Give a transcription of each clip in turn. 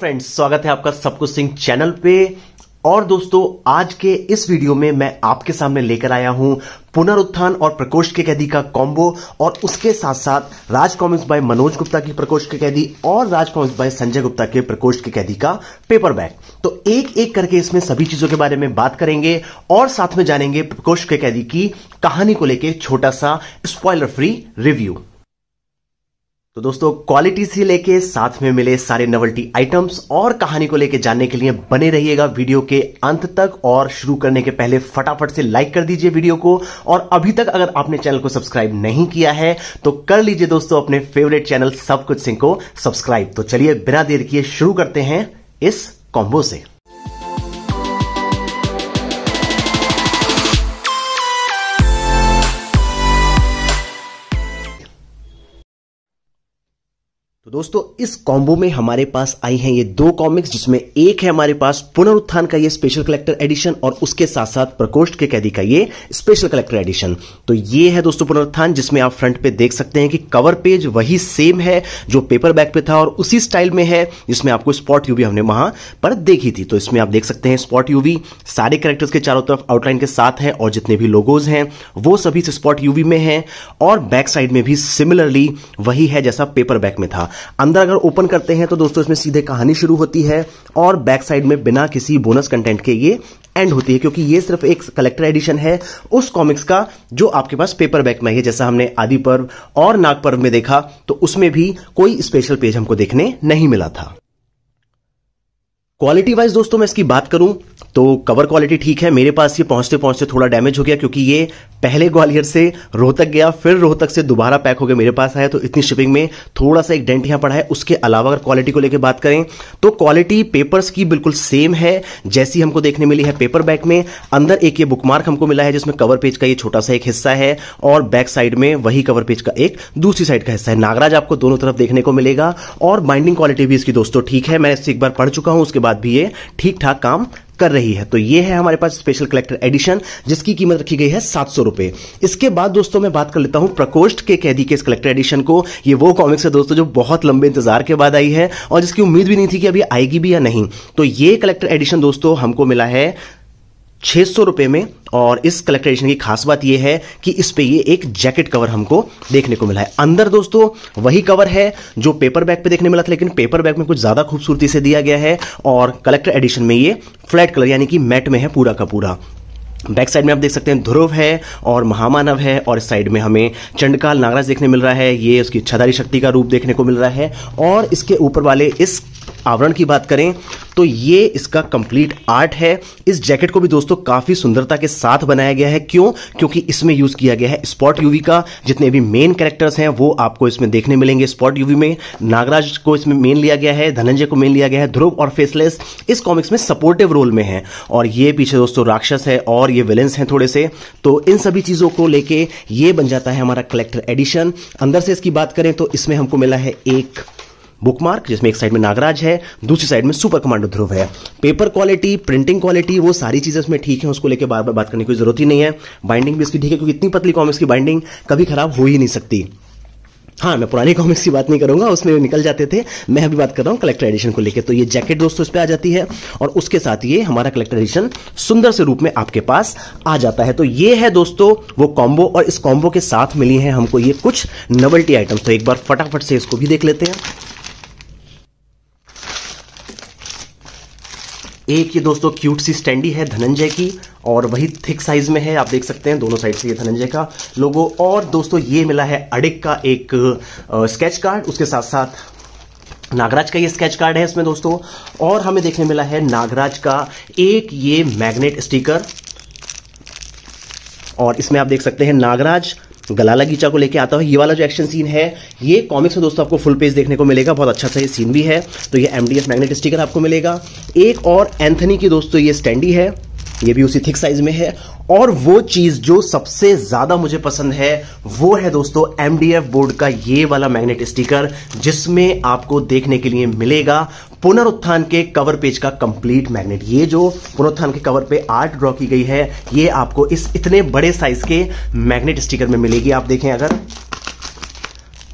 friends स्वागत है आपका सब कुछ सिंह चैनल पे और दोस्तों आज के इस वीडियो में मैं आपके सामने लेकर आया हूं पुनरुत्थान और प्रकोष्ठ के कैदी का कॉम्बो और उसके साथ साथ राज कॉमिक्स बाय मनोज गुप्ता की प्रकोष्ठ के कैदी और राज कॉमिक्स बाय संजय गुप्ता के प्रकोष्ठ के कैदी का पेपर बैग तो एक एक करके इसमें सभी चीजों के बारे में बात करेंगे और साथ में जानेंगे प्रकोष्ठ के कैदी की कहानी को लेकर छोटा सा स्पॉयलर फ्री रिव्यू तो दोस्तों क्वालिटी से लेके साथ में मिले सारे नवल्टी आइटम्स और कहानी को लेके जानने के लिए बने रहिएगा वीडियो के अंत तक और शुरू करने के पहले फटाफट से लाइक कर दीजिए वीडियो को और अभी तक अगर आपने चैनल को सब्सक्राइब नहीं किया है तो कर लीजिए दोस्तों अपने फेवरेट चैनल सब कुछ सिंह को सब्सक्राइब तो चलिए बिना देर किए शुरू करते हैं इस कॉम्बो से तो दोस्तों इस कॉम्बो में हमारे पास आई हैं ये दो कॉमिक्स जिसमें एक है हमारे पास पुनरुत्थान का ये स्पेशल कलेक्टर एडिशन और उसके साथ साथ प्रकोष्ठ के कैदी का ये स्पेशल कलेक्टर एडिशन तो ये है दोस्तों पुनरुत्थान जिसमें आप फ्रंट पे देख सकते हैं कि कवर पेज वही सेम है जो पेपर बैक पे था और उसी स्टाइल में है जिसमें आपको स्पॉट यूवी हमने वहां पर देखी थी तो इसमें आप देख सकते हैं स्पॉट यूवी सारे करेक्टर्स के चारों तरफ आउटलाइन के साथ है और जितने भी लोगोज हैं वो सभी स्पॉट यूवी में है और बैक साइड में भी सिमिलरली वही है जैसा पेपर बैक में था अंदर अगर ओपन करते हैं तो दोस्तों इसमें सीधे कहानी शुरू होती है और बैक साइड में बिना किसी बोनस कंटेंट के ये एंड होती है क्योंकि ये सिर्फ एक कलेक्टर एडिशन है उस कॉमिक्स का जो आपके पास पेपर बैक में है जैसा हमने आदि पर्व और नाग पर्व में देखा तो उसमें भी कोई स्पेशल पेज हमको देखने नहीं मिला था क्वालिटी वाइज दोस्तों मैं इसकी बात करूं तो कवर क्वालिटी ठीक है मेरे पास ये पहुंचते पहुंचते थोड़ा डैमेज हो गया क्योंकि ये पहले ग्वालियर से रोहतक गया फिर रोहतक से दोबारा पैक होकर मेरे पास आया तो इतनी शिपिंग में थोड़ा सा एक डेंट यहां पड़ा है उसके अलावा अगर क्वालिटी को लेकर बात करें तो क्वालिटी पेपर्स की बिल्कुल सेम है जैसी हमको देखने मिली है पेपर बैक में अंदर एक ये बुकमार्क हमको मिला है जिसमें कवर पेज का ये छोटा सा एक हिस्सा है और बैक साइड में वही कवर पेज का एक दूसरी साइड का हिस्सा है नागराज आपको दोनों तरफ देखने को मिलेगा और बाइंडिंग क्वालिटी भी इसकी दोस्तों ठीक है मैं इससे एक बार पढ़ चुका हूं उसके बाद बाद भी ये ठीक ठाक काम कर रही है तो ये है हमारे पास स्पेशल कलेक्टर एडिशन जिसकी कीमत रखी गई है सात सौ रुपए इसके बाद दोस्तों मैं बात कर लेता हूं प्रकोष्ठ के कैदी के इस कलेक्टर एडिशन को ये वो कॉमिक्स है दोस्तों जो बहुत लंबे इंतजार के बाद आई है और जिसकी उम्मीद भी नहीं थी कि अभी आएगी भी या नहीं तो ये कलेक्टर एडिशन दोस्तों हमको मिला है छः सौ रुपए में और इस कलेक्टर एडिशन की खास बात यह है कि इस पे ये एक जैकेट कवर हमको देखने को मिला है अंदर दोस्तों वही कवर है जो पेपर बैग पे देखने मिला था लेकिन पेपर बैग में कुछ ज़्यादा खूबसूरती से दिया गया है और कलेक्टर एडिशन में ये फ्लैट कलर यानी कि मैट में है पूरा का पूरा बैक साइड में आप देख सकते हैं ध्रुव है और महामानव है और इस साइड में हमें चंडकाल नागराज देखने मिल रहा है ये उसकी छदारी शक्ति का रूप देखने को मिल रहा है और इसके ऊपर वाले इस आवरण की बात करें तो ये इसका कंप्लीट आर्ट है इस जैकेट को भी दोस्तों काफी सुंदरता के साथ बनाया गया है क्यों क्योंकि इसमें यूज किया गया है स्पॉट यूवी का जितने भी मेन कैरेक्टर्स हैं वो आपको इसमें देखने मिलेंगे स्पॉट यूवी में नागराज को इसमें मेन लिया गया है धनंजय को मेन लिया गया है ध्रुव और फेसलेस इस कॉमिक्स में सपोर्टिव रोल में है और ये पीछे दोस्तों राक्षस है और और ये विलेंस हैं थोड़े से तो इन सभी चीज़ों को लेके ये बन जाता है हमारा कलेक्टर एडिशन अंदर से इसकी बात करें तो इसमें हमको मिला है एक बुकमार्क जिसमें एक साइड में नागराज है दूसरी साइड में सुपर कमांडो ध्रुव है पेपर क्वालिटी प्रिंटिंग क्वालिटी वो सारी चीजें इसमें ठीक है उसको लेके बार बार बात करने की जरूरत ही नहीं है बाइंडिंग भी इसकी ठीक है क्योंकि इतनी पतली कॉमिक्स की बाइंडिंग कभी खराब हो ही नहीं सकती हाँ मैं पुरानी कॉमिक्स की बात नहीं करूंगा उसमें निकल जाते थे मैं अभी बात कर रहा हूँ कलेक्टर एडिशन को लेकर तो ये जैकेट दोस्तों इस पर आ जाती है और उसके साथ ये हमारा कलेक्टर एडिशन सुंदर से रूप में आपके पास आ जाता है तो ये है दोस्तों वो कॉम्बो और इस कॉम्बो के साथ मिली है हमको ये कुछ नवल्टी आइटम्स तो एक बार फटाफट से इसको भी देख लेते हैं एक ये दोस्तों क्यूट सी स्टैंडी है धनंजय की और वही थिक साइज में है आप देख सकते हैं दोनों साइड से ये धनंजय का लोगो और दोस्तों ये मिला है अडिक का एक स्केच कार्ड उसके साथ साथ नागराज का ये स्केच कार्ड है इसमें दोस्तों और हमें देखने मिला है नागराज का एक ये मैग्नेट स्टिकर और इसमें आप देख सकते हैं नागराज तो गलाला गीचा को लेके आता हूँ ये वाला जो एक्शन सीन है ये कॉमिक्स में दोस्तों आपको फुल पेज देखने को मिलेगा बहुत अच्छा सा ये सीन भी है तो ये एम डी एफ मैग्नेट आपको मिलेगा एक और एंथनी की दोस्तों ये स्टैंडी है ये भी उसी थिक साइज में है और वो चीज जो सबसे ज्यादा मुझे पसंद है वो है दोस्तों एमडीएफ बोर्ड का ये वाला मैग्नेट स्टिकर जिसमें आपको देखने के लिए मिलेगा पुनरुत्थान के कवर पेज का कंप्लीट मैग्नेट ये जो पुनरुत्थान के कवर पे आर्ट ड्रॉ की गई है ये आपको इस इतने बड़े साइज के मैग्नेट स्टिकर में मिलेगी आप देखें अगर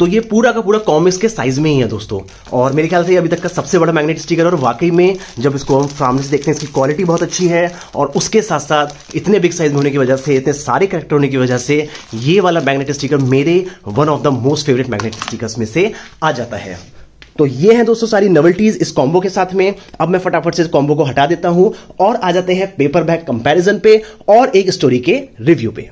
तो ये पूरा का पूरा कॉमिक्स के साइज में ही है दोस्तों और मेरे ख्याल से अभी तक का सबसे बड़ा मैग्नेट स्टिकर और वाकई में जब इसको हम सामने से देखते हैं इसकी क्वालिटी बहुत अच्छी है और उसके साथ साथ इतने बिग साइज होने की वजह से इतने सारे करेक्टर होने की वजह से ये वाला मैग्नेट स्टिकर मेरे one of the most favourite magnet stickers में से आ जाता है तो ये है दोस्तों सारी नवल्टीज इस कॉम्बो के साथ में अब मैं फटाफट से इस कॉम्बो को हटा देता हूं और आ जाते हैं पेपर बैग कंपेरिजन पे और एक स्टोरी के रिव्यू पे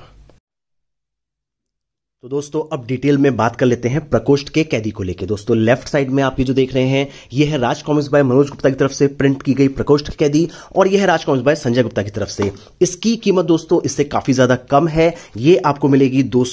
तो दोस्तों अब डिटेल में बात कर लेते हैं प्रकोष्ठ के कैदी को लेके दोस्तों लेफ्ट साइड में आप ये जो देख रहे हैं यह है राज बाय मनोज गुप्ता की तरफ से प्रिंट की गई प्रकोष्ठ कैदी और यह है राज बाय संजय गुप्ता की तरफ से इसकी कीमत दोस्तों इससे काफी ज्यादा कम है ये आपको मिलेगी दो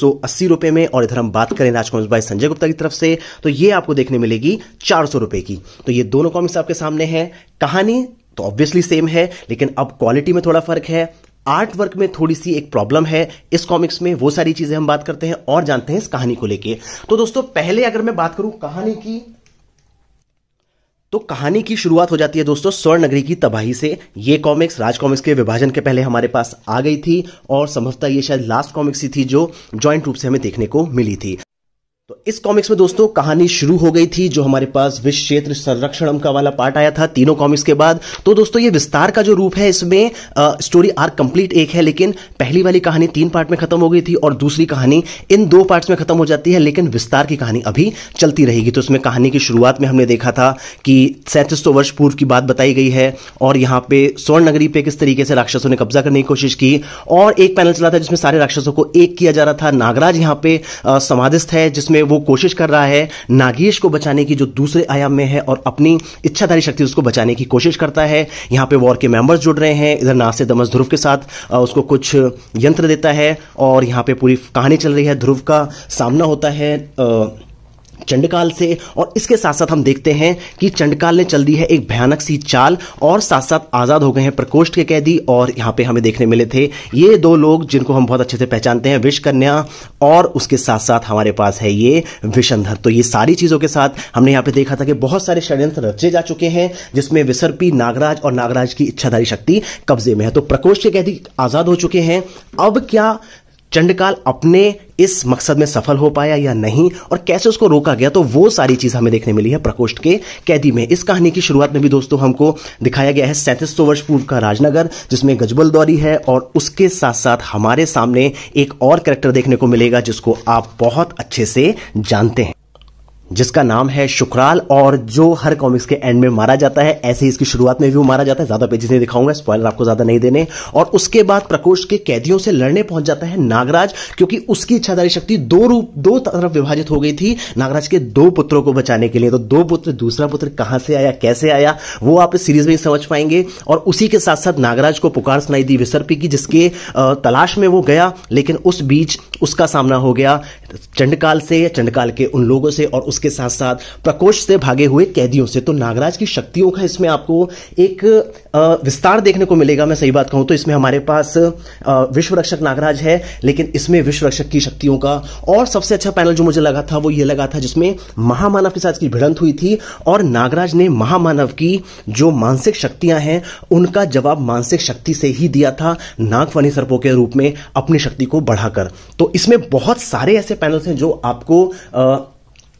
रुपए में और इधर हम बात करें राज कॉमिक्स बाय संजय गुप्ता की तरफ से तो ये आपको देखने मिलेगी चार रुपए की तो ये दोनों कॉमिक्स आपके सामने है कहानी तो ऑब्वियसली सेम है लेकिन अब क्वालिटी में थोड़ा फर्क है आर्ट वर्क में थोड़ी सी एक प्रॉब्लम है इस कॉमिक्स में वो सारी चीजें हम बात करते हैं और जानते हैं इस कहानी को लेके तो दोस्तों पहले अगर मैं बात करूं कहानी की तो कहानी की शुरुआत हो जाती है दोस्तों स्वर्ण नगरी की तबाही से ये कॉमिक्स राज कॉमिक्स के विभाजन के पहले हमारे पास आ गई थी और संभवतः ये शायद लास्ट कॉमिक्स ही थी जो ज्वाइंट रूप से हमें देखने को मिली थी तो इस कॉमिक्स में दोस्तों कहानी शुरू हो गई थी जो हमारे पास विश्व क्षेत्र संरक्षण का वाला पार्ट आया था तीनों कॉमिक्स के बाद तो दोस्तों ये विस्तार का जो रूप है इसमें आ, स्टोरी आर कंप्लीट एक है लेकिन पहली वाली कहानी तीन पार्ट में खत्म हो गई थी और दूसरी कहानी इन दो पार्ट्स में खत्म हो जाती है लेकिन विस्तार की कहानी अभी चलती रहेगी तो उसमें कहानी की शुरुआत में हमने देखा था कि सैंतीस वर्ष पूर्व की बात बताई गई है और यहां पे स्वर्ण नगरी पे किस तरीके से राक्षसों ने कब्जा करने की कोशिश की और एक पैनल चला था जिसमें सारे राक्षसों को एक किया जा रहा था नागराज यहां पर समाधिस्थ है जिसमें पे वो कोशिश कर रहा है नागेश को बचाने की जो दूसरे आयाम में है और अपनी इच्छाधारी शक्ति उसको बचाने की कोशिश करता है यहाँ पे वॉर के मेंबर्स जुड़ रहे हैं इधर नासे दमस ध्रुव के साथ उसको कुछ यंत्र देता है और यहाँ पे पूरी कहानी चल रही है ध्रुव का सामना होता है आ, चंडकाल से और इसके साथ साथ हम देखते हैं कि चंडकाल ने चल दी है एक भयानक सी चाल और साथ साथ आजाद हो गए हैं प्रकोष्ठ के कैदी और यहाँ पे हमें देखने मिले थे ये दो लोग जिनको हम बहुत अच्छे से पहचानते हैं विष कन्या और उसके साथ साथ हमारे पास है ये विषंधर तो ये सारी चीजों के साथ हमने यहाँ पे देखा था कि बहुत सारे षड्यंत्र रचे जा चुके हैं जिसमें विसर्पी नागराज और नागराज की इच्छाधारी शक्ति कब्जे में है तो प्रकोष्ठ के कैदी आजाद हो चुके हैं अब क्या चंडकाल अपने इस मकसद में सफल हो पाया या नहीं और कैसे उसको रोका गया तो वो सारी चीज हमें देखने मिली है प्रकोष्ठ के कैदी में इस कहानी की शुरुआत में भी दोस्तों हमको दिखाया गया है सैंतीस सौ वर्ष पूर्व का राजनगर जिसमें गजबल दौरी है और उसके साथ साथ हमारे सामने एक और करेक्टर देखने को मिलेगा जिसको आप बहुत अच्छे से जानते हैं जिसका नाम है शुक्राल और जो हर कॉमिक्स के एंड में मारा जाता है ऐसे ही इसकी शुरुआत में भी मारा जाता है ज्यादा पेजेस नहीं दिखाऊंगा स्पॉइलर आपको ज्यादा नहीं देने और उसके बाद प्रकोष्ठ के कैदियों से लड़ने पहुंच जाता है नागराज क्योंकि उसकी इच्छाधारी शक्ति दो रूप दो तरफ विभाजित हो गई थी नागराज के दो पुत्रों को बचाने के लिए तो दो पुत्र दूसरा पुत्र कहां से आया कैसे आया वो आप इस सीरीज में ही समझ पाएंगे और उसी के साथ साथ नागराज को पुकार सुनाई दी विसर्पी की जिसके तलाश में वो गया लेकिन उस बीच उसका सामना हो गया चंडकाल से या चंडकाल के उन लोगों से और उस इसके साथ साथ प्रकोष्ठ से भागे हुए कैदियों से तो नागराज की शक्तियों का इसमें आपको एक विस्तार देखने को मिलेगा मैं सही बात कहूं तो इसमें हमारे पास विश्व रक्षक नागराज है लेकिन इसमें विश्व रक्षक की शक्तियों का और सबसे अच्छा पैनल जो मुझे लगा था वो ये लगा था जिसमें महामानव के साथ की भिड़ंत हुई थी और नागराज ने महामानव की जो मानसिक शक्तियां हैं उनका जवाब मानसिक शक्ति से ही दिया था नागफनी सर्पों के रूप में अपनी शक्ति को बढ़ाकर तो इसमें बहुत सारे ऐसे पैनल्स हैं जो आपको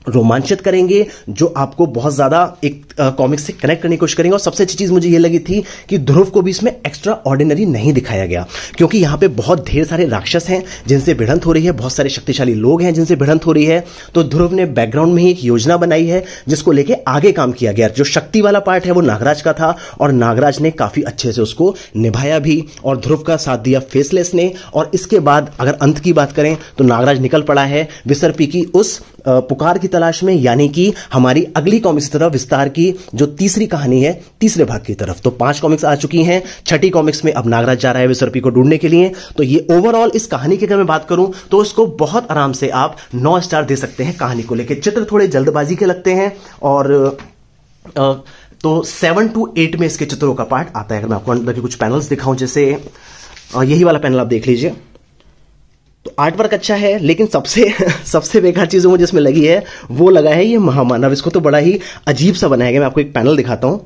रोमांचित करेंगे जो आपको बहुत ज्यादा एक कॉमिक से कनेक्ट करने की कोशिश करेंगे और सबसे अच्छी चीज मुझे यह लगी थी कि ध्रुव को भी इसमें एक्स्ट्रा ऑर्डिनरी नहीं दिखाया गया क्योंकि यहां पे बहुत ढेर सारे राक्षस हैं जिनसे भिड़ंत हो रही है बहुत सारे शक्तिशाली लोग हैं जिनसे भिड़ंत हो रही है तो ध्रुव ने बैकग्राउंड में ही एक योजना बनाई है जिसको लेकर आगे काम किया गया जो शक्ति वाला पार्ट है वो नागराज का था और नागराज ने काफी अच्छे से उसको निभाया भी और ध्रुव का साथ दिया फेसलेस ने और इसके बाद अगर अंत की बात करें तो नागराज निकल पड़ा है विसर्पी की उस पुकार की की तलाश में यानी कि हमारी अगली कॉमिक्स की तरफ विस्तार की जो तीसरी कहानी है तीसरे भाग की तरफ तो पांच कॉमिक्स आ चुकी हैं छठी कॉमिक्स में अब नागराज जा रहा है विसर्पी को ढूंढने के लिए तो ये ओवरऑल इस कहानी की अगर मैं बात करूं तो इसको बहुत आराम से आप नौ स्टार दे सकते हैं कहानी को लेकर चित्र थोड़े जल्दबाजी के लगते हैं और तो सेवन टू एट में इसके चित्रों का पार्ट आता है अगर मैं आपको अंदर के कुछ पैनल्स दिखाऊं जैसे यही वाला पैनल आप देख लीजिए तो आर्ट वर्क अच्छा है लेकिन सबसे सबसे बेकार चीज़ मुझे इसमें लगी है वो लगा है ये महामानव इसको तो बड़ा ही अजीब सा बनाया गया मैं आपको एक पैनल दिखाता हूं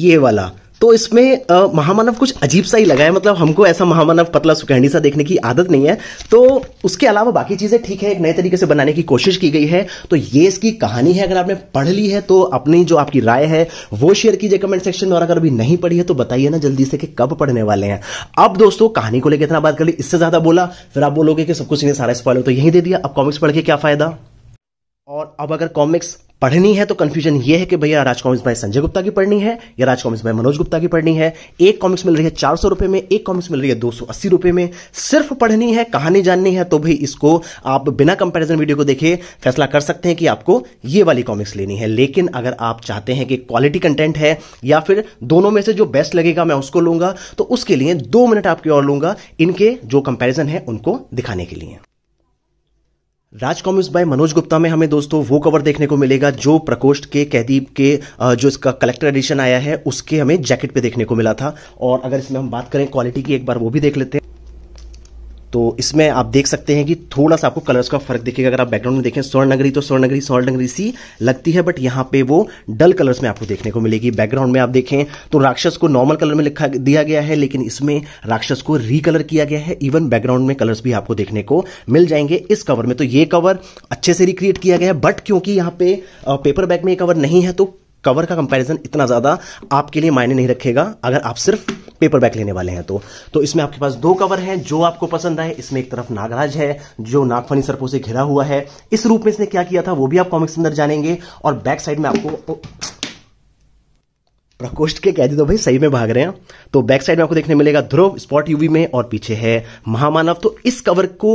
ये वाला तो इसमें महामानव कुछ अजीब सा ही लगा है मतलब हमको ऐसा महामानव पतला सुकहंडी सा देखने की आदत नहीं है तो उसके अलावा बाकी चीज़ें ठीक है एक नए तरीके से बनाने की कोशिश की गई है तो ये इसकी कहानी है अगर आपने पढ़ ली है तो अपनी जो आपकी राय है वो शेयर कीजिए कमेंट सेक्शन में और अगर अभी नहीं पढ़ी है तो बताइए ना जल्दी से कि कब पढ़ने वाले हैं अब दोस्तों कहानी को लेकर इतना बात कर ली इससे ज़्यादा बोला फिर आप बोलोगे कि सब कुछ इन्हें सारा स्पॉइल तो यही दे दिया अब कॉमिक्स पढ़ के क्या फ़ायदा और अब अगर कॉमिक्स पढ़नी है तो कंफ्यूजन ये है कि भैया राज कॉमिक्स बाय संजय गुप्ता की पढ़नी है या राज कॉमिक्स बाय मनोज गुप्ता की पढ़नी है एक कॉमिक्स मिल रही है चार सौ रुपए में एक कॉमिक्स मिल रही है दो सौ अस्सी रुपए में सिर्फ पढ़नी है कहानी जाननी है तो भी इसको आप बिना कंपेरिजन वीडियो को देखे फैसला कर सकते हैं कि आपको ये वाली कॉमिक्स लेनी है लेकिन अगर आप चाहते हैं कि क्वालिटी कंटेंट है या फिर दोनों में से जो बेस्ट लगेगा मैं उसको लूंगा तो उसके लिए दो मिनट आपके और लूंगा इनके जो कंपेरिजन है उनको दिखाने के लिए राज कॉमिक्स बाय मनोज गुप्ता में हमें दोस्तों वो कवर देखने को मिलेगा जो प्रकोष्ठ के कैदी के जो इसका कलेक्टर एडिशन आया है उसके हमें जैकेट पे देखने को मिला था और अगर इसमें हम बात करें क्वालिटी की एक बार वो भी देख लेते हैं तो इसमें आप देख सकते हैं कि थोड़ा सा आपको कलर्स का फर्क दिखेगा अगर आप बैकग्राउंड में देखें स्वर्ण नगरी तो स्वर्ण नगरी स्वर्ण नगरी सी लगती है बट यहाँ पे वो डल कलर्स में आपको देखने को मिलेगी बैकग्राउंड में आप देखें तो राक्षस को नॉर्मल कलर में लिखा दिया गया है लेकिन इसमें राक्षस को रिकलर किया गया है इवन बैकग्राउंड में कलर्स भी आपको देखने को मिल जाएंगे इस कवर में तो ये कवर अच्छे से रिक्रिएट किया गया है बट क्योंकि यहाँ पे पेपर बैग में ये कवर नहीं है तो कवर का कंपैरिजन इतना ज़्यादा आपके लिए मायने नहीं रखेगा अगर आप सिर्फ पेपर बैक लेने वाले हैं तो तो इसमें आपके पास दो कवर हैं जो आपको पसंद आए इसमें एक तरफ नागराज है जो नागफनी सरपो से घिरा हुआ है इस रूप में इसने क्या किया था वो भी आप कॉमिक्स अंदर जानेंगे और बैक साइड में आपको प्रकोष्ठ के कैदी तो भाई सही में भाग रहे हैं तो बैक साइड में आपको देखने मिलेगा ध्रुव स्पॉट यूवी में और पीछे है महामानव तो इस कवर को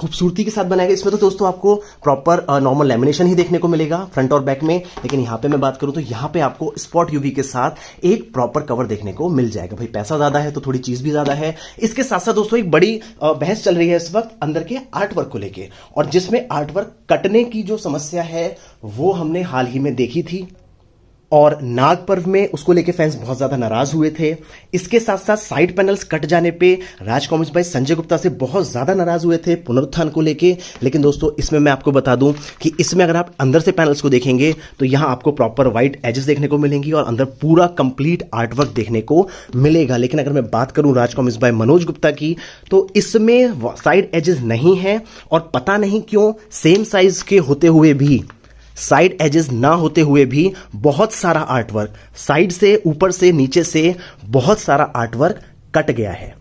खूबसूरती के साथ बनाया गया इसमें तो दोस्तों आपको प्रॉपर नॉर्मल लेमिनेशन ही देखने को मिलेगा फ्रंट और बैक में लेकिन यहां पे मैं बात करूं तो यहां पे आपको स्पॉट यूवी के साथ एक प्रॉपर कवर देखने को मिल जाएगा भाई पैसा ज्यादा है तो थोड़ी चीज भी ज्यादा है इसके साथ साथ दोस्तों एक बड़ी बहस चल रही है इस वक्त अंदर के आर्ट वर्क को लेकर और जिसमें आर्ट वर्क कटने की जो समस्या है वो हमने हाल ही में देखी थी और नाग पर्व में उसको लेके फैंस बहुत ज्यादा नाराज हुए थे इसके साथ साथ साइड पैनल्स कट जाने पे राज भाई संजय गुप्ता से बहुत ज्यादा नाराज हुए थे पुनरुत्थान को लेके लेकिन दोस्तों इसमें मैं आपको बता दूं कि इसमें अगर आप अंदर से पैनल्स को देखेंगे तो यहां आपको प्रॉपर व्हाइट एजेस देखने को मिलेंगी और अंदर पूरा कंप्लीट आर्टवर्क देखने को मिलेगा लेकिन अगर मैं बात करूं राज भाई मनोज गुप्ता की तो इसमें साइड एजेस नहीं है और पता नहीं क्यों सेम साइज के होते हुए भी साइड एजेस ना होते हुए भी बहुत सारा आर्टवर्क साइड से ऊपर से नीचे से बहुत सारा आर्टवर्क कट गया है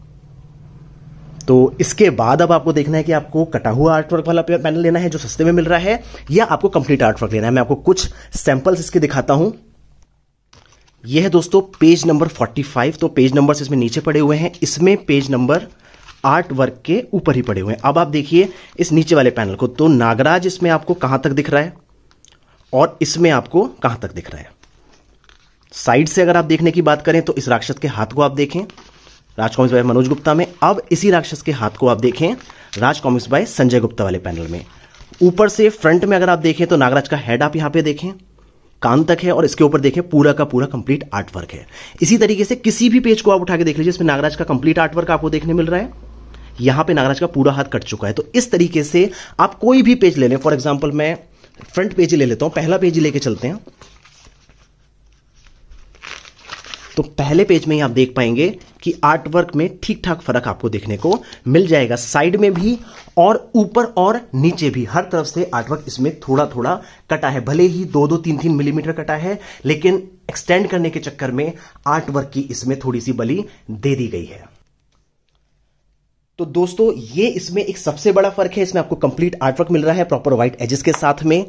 तो इसके बाद अब आपको देखना है कि आपको कटा हुआ आर्टवर्क वाला पैनल लेना है जो सस्ते में मिल रहा है या आपको कंप्लीट आर्टवर्क लेना है मैं आपको कुछ सैंपल्स इसके दिखाता हूं यह है दोस्तों पेज नंबर 45 तो पेज नंबर्स इसमें नीचे पड़े हुए हैं इसमें पेज नंबर आर्ट वर्क के ऊपर ही पड़े हुए हैं अब आप देखिए इस नीचे वाले पैनल को तो नागराज इसमें आपको कहां तक दिख रहा है और इसमें आपको कहां तक दिख रहा है साइड से अगर आप देखने की बात करें तो इस राक्षस के हाथ को आप देखें राजकॉमिक्स बाय मनोज गुप्ता में अब इसी राक्षस के हाथ को आप देखें राजकॉमिक्स बाय संजय गुप्ता वाले पैनल में ऊपर से फ्रंट में अगर आप देखें तो नागराज का हेड आप यहां पे देखें कान तक है और इसके ऊपर देखें पूरा का पूरा कंप्लीट आर्टवर्क है इसी तरीके से किसी भी पेज को आप उठा के देख लीजिए इसमें नागराज का कंप्लीट आर्टवर्क आपको देखने मिल रहा है यहां पे नागराज का पूरा हाथ कट चुका है तो इस तरीके से आप कोई भी पेज ले लें फॉर एग्जाम्पल मैं फ्रंट पेज ले लेता हूं पहला पेज लेके चलते हैं तो पहले पेज में ही आप देख पाएंगे कि आर्ट वर्क में ठीक ठाक फर्क आपको देखने को मिल जाएगा साइड में भी और ऊपर और नीचे भी हर तरफ से आर्ट वर्क इसमें थोड़ा थोड़ा कटा है भले ही दो दो तीन तीन मिलीमीटर कटा है लेकिन एक्सटेंड करने के चक्कर में आर्ट वर्क की इसमें थोड़ी सी बली दे दी गई है तो दोस्तों ये इसमें एक सबसे बड़ा फर्क है इसमें आपको कंप्लीट आर्टवर्क मिल रहा है प्रॉपर व्हाइट एजेस के साथ में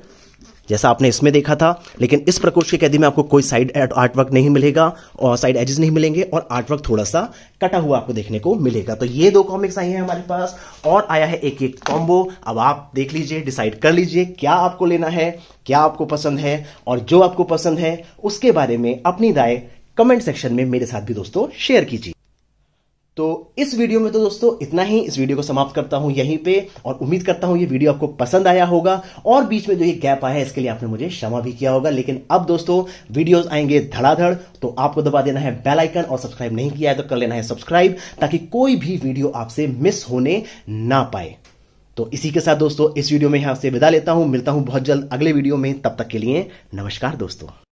जैसा आपने इसमें देखा था लेकिन इस प्रकोष्ठ के कैदी में आपको कोई साइड आर्टवर्क नहीं मिलेगा और साइड एजेस नहीं मिलेंगे और आर्टवर्क थोड़ा सा कटा हुआ आपको देखने को मिलेगा तो ये दो कॉमिक्स आई हैं हमारे पास और आया है एक एक कॉम्बो अब आप देख लीजिए डिसाइड कर लीजिए क्या आपको लेना है क्या आपको पसंद है और जो आपको पसंद है उसके बारे में अपनी राय कमेंट सेक्शन में मेरे साथ भी दोस्तों शेयर कीजिए तो इस वीडियो में तो दोस्तों इतना ही इस वीडियो को समाप्त करता हूं यहीं पे और उम्मीद करता हूं ये वीडियो आपको पसंद आया होगा और बीच में जो ये गैप आया है इसके लिए आपने मुझे क्षमा भी किया होगा लेकिन अब दोस्तों वीडियोस आएंगे धड़ाधड़ तो आपको दबा देना है बेल आइकन और सब्सक्राइब नहीं किया है तो कर लेना है सब्सक्राइब ताकि कोई भी वीडियो आपसे मिस होने ना पाए तो इसी के साथ दोस्तों इस वीडियो में यहां से विदा लेता हूं मिलता हूं बहुत जल्द अगले वीडियो में तब तक के लिए नमस्कार दोस्तों